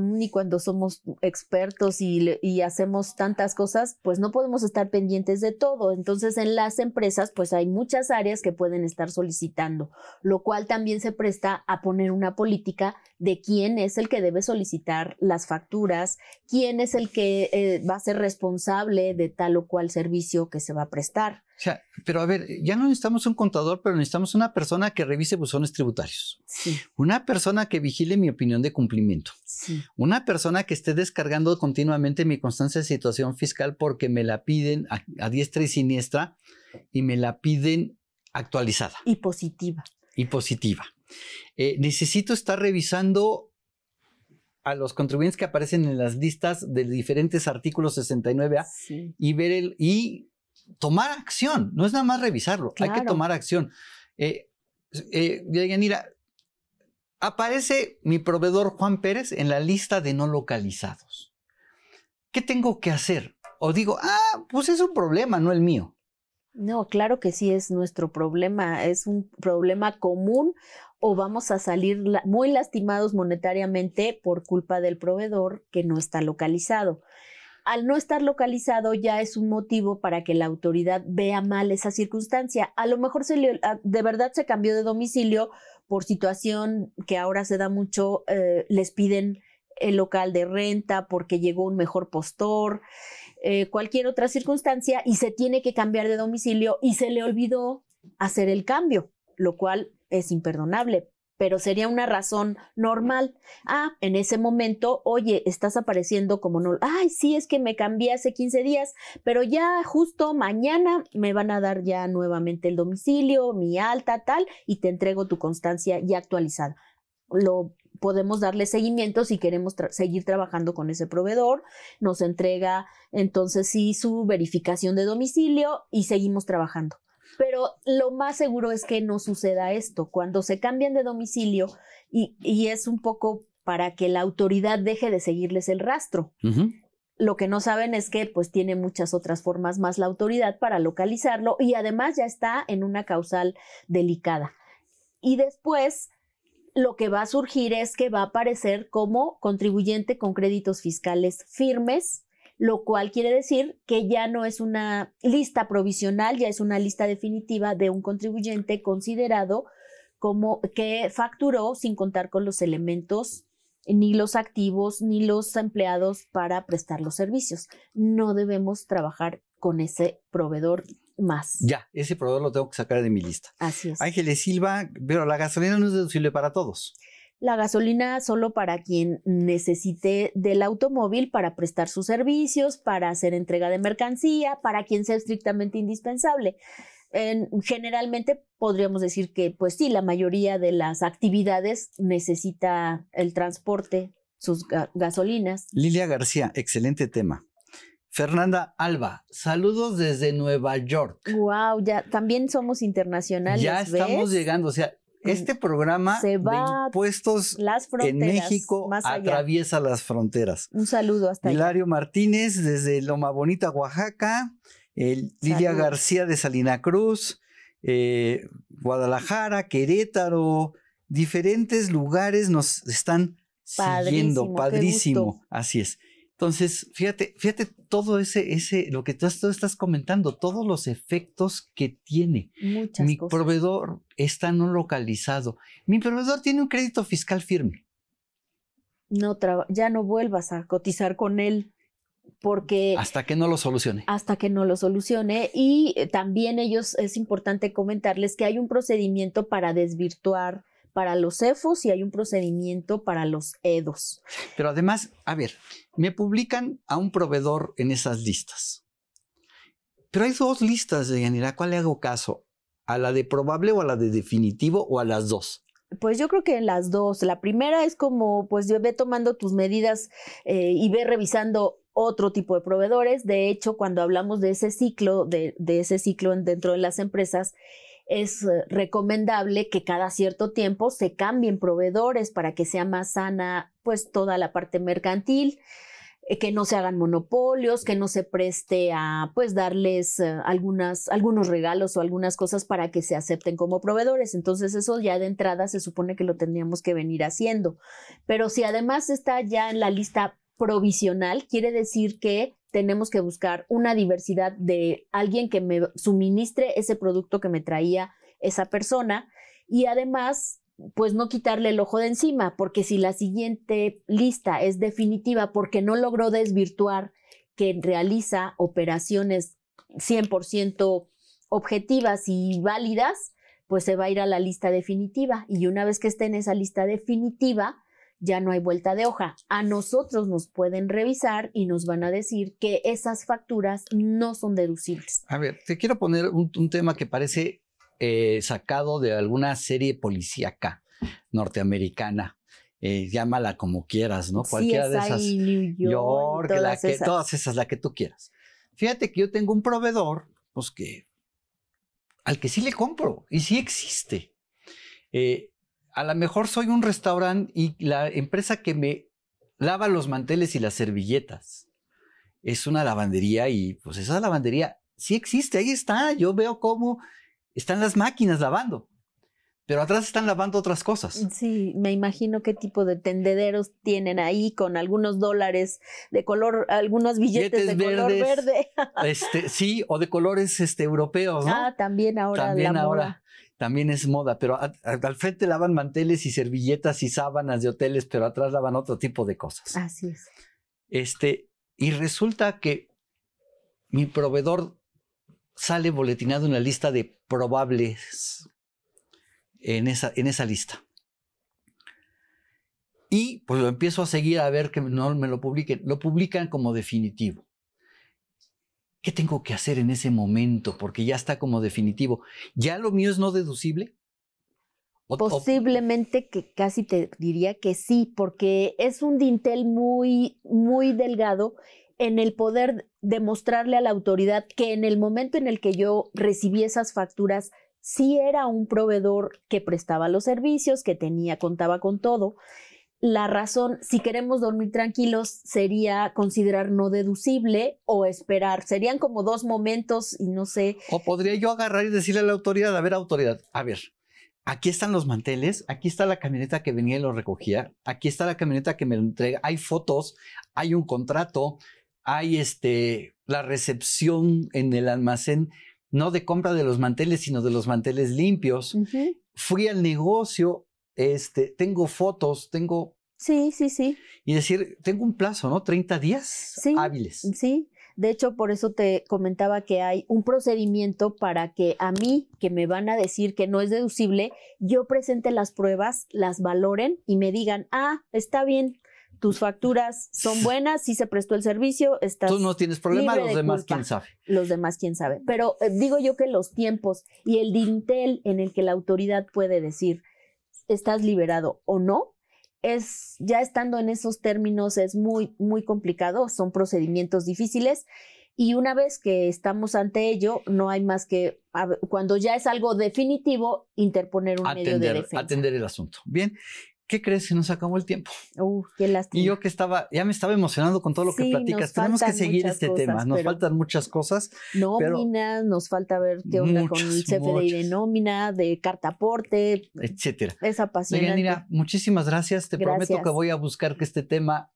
Ni cuando somos expertos y, y, hacemos tantas cosas, pues no podemos estar pendientes de todo. Entonces, en las empresas, pues hay muchas áreas que pueden estar solicitando, lo cual también se presta a poner una política de quién es el que debe solicitar las facturas, quién es el que eh, va a ser responsable de tal o cual servicio que se va a prestar. O sea, pero a ver, ya no necesitamos un contador, pero necesitamos una persona que revise buzones tributarios. Una persona que vigile mi opinión de cumplimiento. Una persona que esté descargando continuamente mi constancia de situación fiscal porque me la piden a diestra y siniestra y me la piden actualizada. Y positiva. Y positiva. Eh, necesito estar revisando a los contribuyentes que aparecen en las listas de diferentes artículos 69A y ver el y tomar acción. No es nada más revisarlo, hay que tomar acción. Eh, eh aparece mi proveedor Juan Pérez en la lista de no localizados. ¿Qué tengo que hacer? O digo, ah, pues es un problema, no el mío. No, claro que sí es nuestro problema, es un problema común o vamos a salir muy lastimados monetariamente por culpa del proveedor que no está localizado. Al no estar localizado ya es un motivo para que la autoridad vea mal esa circunstancia. A lo mejor ah, de verdad se cambió de domicilio por situación que ahora se da mucho, eh, les piden el local de renta porque llegó un mejor postor, eh, cualquier otra circunstancia y se tiene que cambiar de domicilio y se le olvidó hacer el cambio, lo cual es imperdonable, pero sería una razón normal. Ah, en ese momento, oye, estás apareciendo como no. Ay, sí, es que me cambié hace 15 días, pero ya justo mañana me van a dar ya nuevamente el domicilio, mi alta, tal, y te entrego tu constancia ya actualizada. Lo podemos darle seguimiento si queremos seguir trabajando con ese proveedor. Nos entrega entonces sí su verificación de domicilio y seguimos trabajando pero lo más seguro es que no suceda esto. Cuando se cambian de domicilio y, es un poco para que la autoridad deje de seguirles el rastro. Lo que no saben es que pues tiene muchas otras formas más la autoridad para localizarlo y además ya está en una causal delicada. Y después lo que va a surgir es que va a aparecer como contribuyente con créditos fiscales firmes lo cual quiere decir que ya no es una lista provisional, ya es una lista definitiva de un contribuyente considerado como que facturó sin contar con los elementos ni los activos ni los empleados para prestar los servicios. No debemos trabajar con ese proveedor más. Ya, ese proveedor lo tengo que sacar de mi lista. Así es. Ángeles Silva, pero la gasolina no es deducible para todos la gasolina solo para quien necesite del automóvil para prestar sus servicios, para hacer entrega de mercancía, para quien sea estrictamente indispensable. En, generalmente podríamos decir que, pues sí, la mayoría de las actividades necesita el transporte, sus gasolinas. Lilia García, excelente tema. Fernanda Alba, saludos desde Nueva York. Wow, ya también somos internacionales. Ya estamos llegando, o sea, Mm, este programa se va de impuestos en México atraviesa las fronteras. Un saludo hasta Hilario Martínez desde Loma Bonita, Oaxaca, el Lilia García de Salina Cruz, eh, Guadalajara, Querétaro, diferentes lugares nos están siguiendo. Padrísimo, así es. Entonces, fíjate, fíjate todo ese, ese, lo que tú, estás comentando, todos los efectos que tiene. Muchas Mi proveedor está no localizado. Mi proveedor tiene un crédito fiscal firme. No ya no vuelvas a cotizar con él porque hasta que no lo solucione. Hasta que no lo solucione y eh, también ellos es importante comentarles que hay un procedimiento para desvirtuar para los EFOS y hay un procedimiento para los EDOS. Pero además, a ver, me publican a un proveedor en esas listas. Pero hay dos listas de general, ¿cuál le hago caso? ¿A la de probable o a la de definitivo o a las dos? Pues yo creo que en las dos. La primera es como, pues yo ve tomando tus medidas eh, y ve revisando otro tipo de proveedores. De hecho, cuando hablamos de ese ciclo, de, de ese ciclo dentro de las empresas, es eh, recomendable que cada cierto tiempo se cambien proveedores para que sea más sana pues toda la parte mercantil, eh, que no se hagan monopolios, que no se preste a pues darles eh, algunas, algunos regalos o algunas cosas para que se acepten como proveedores. Entonces eso ya de entrada se supone que lo tendríamos que venir haciendo. Pero si además está ya en la lista provisional, quiere decir que tenemos que buscar una diversidad de alguien que me suministre ese producto que me traía esa persona y además pues no quitarle el ojo de encima, porque si la siguiente lista es definitiva porque no logró desvirtuar que realiza operaciones 100% objetivas y válidas, pues se va a ir a la lista definitiva. Y una vez que esté en esa lista definitiva, ya no hay vuelta de hoja. A nosotros nos pueden revisar y nos van a decir que esas facturas no son deducibles. A ver, te quiero poner un, un tema que parece eh, sacado de alguna serie policíaca norteamericana. Eh, llámala como quieras, ¿no? Cualquiera de esas. Ahí, New York, la que, todas esas, la que tú quieras. Fíjate que yo tengo un proveedor, pues que al que sí le compro y sí existe. Eh, a lo mejor soy un restaurante y la empresa que me lava los manteles y las servilletas es una lavandería y pues esa lavandería sí existe, ahí está. Yo veo cómo están las máquinas lavando, pero atrás están lavando otras cosas. Sí, me imagino qué tipo de tendederos tienen ahí con algunos dólares de color, algunos billetes, de color verde. [LAUGHS] este, sí, o de colores este, europeos. Ah, también ahora. También ahora. también es moda, pero al frente lavan manteles y servilletas y sábanas de hoteles, pero atrás lavan otro tipo de cosas. Así es. Este, y resulta que mi proveedor sale boletinado una lista de probables en esa, en esa lista. Y pues lo empiezo a seguir a ver que no me lo publiquen. Lo publican como definitivo. ¿Qué tengo que hacer en ese momento? Porque ya está como definitivo. ¿Ya lo mío es no deducible? Posiblemente que casi te diría que sí, porque es un dintel muy, muy delgado en el poder demostrarle a la autoridad que en el momento en el que yo recibí esas facturas, sí era un proveedor que prestaba los servicios, que tenía, contaba con todo. La razón, si queremos dormir tranquilos, sería considerar no deducible o esperar. Serían como dos momentos y no sé. O podría yo agarrar y decirle a la autoridad, a ver, autoridad, a ver, aquí están los manteles, aquí está la camioneta que venía y lo recogía, aquí está la camioneta que me lo entrega, hay fotos, hay un contrato, hay este, la recepción en el almacén, no de compra de los manteles, sino de los manteles limpios. Fui al negocio, este, tengo fotos, tengo... Sí, sí, sí. Y decir, tengo un plazo, ¿no? 30 días hábiles. Sí, de hecho, por eso te comentaba que hay un procedimiento para que a mí, que me van a decir que no es deducible, yo presente las pruebas, las valoren y me digan, ah, está bien, tus facturas son buenas, si se prestó el servicio, estás. Tú no tienes problema, los demás quién sabe. Los demás quién sabe. Pero eh, digo yo que los tiempos y el dintel en el que la autoridad puede decir estás liberado o no, es ya estando en esos términos es muy, muy complicado, son procedimientos difíciles. Y una vez que estamos ante ello, no hay más que, cuando ya es algo definitivo, interponer un atender, medio de defensa. Atender el asunto. Bien, ¿qué crees? que nos acabó el tiempo. Uh, qué lástima. Y yo que estaba, ya me estaba emocionando con todo lo que platicas. Tenemos que seguir este tema. Nos faltan muchas cosas. Nóminas, nos falta ver qué onda con el CFDI de nómina, de cartaporte, etcétera. Esa apasionante. Mira, muchísimas gracias. Te prometo que voy a buscar que este tema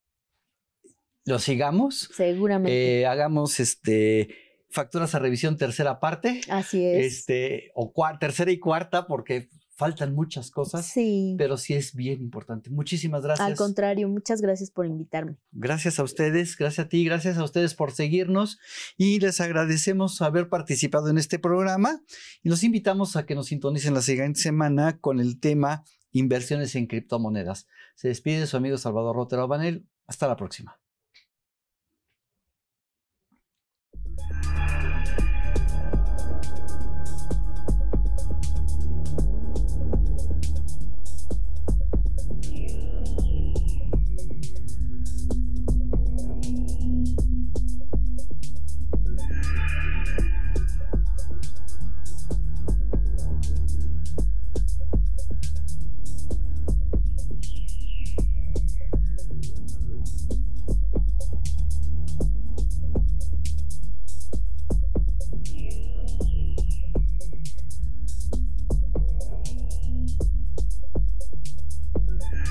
lo sigamos. Seguramente. Eh, hagamos este facturas a revisión tercera parte. Así es. Este, o tercera y cuarta, porque faltan muchas cosas, pero sí es bien importante. Muchísimas gracias. Al contrario, muchas gracias por invitarme. Gracias a ustedes, gracias a ti, gracias a ustedes por seguirnos y les agradecemos haber participado en este programa y los invitamos a que nos sintonicen la siguiente semana con el tema inversiones en criptomonedas. Se despide su amigo Salvador Rotero Banel. Hasta la próxima.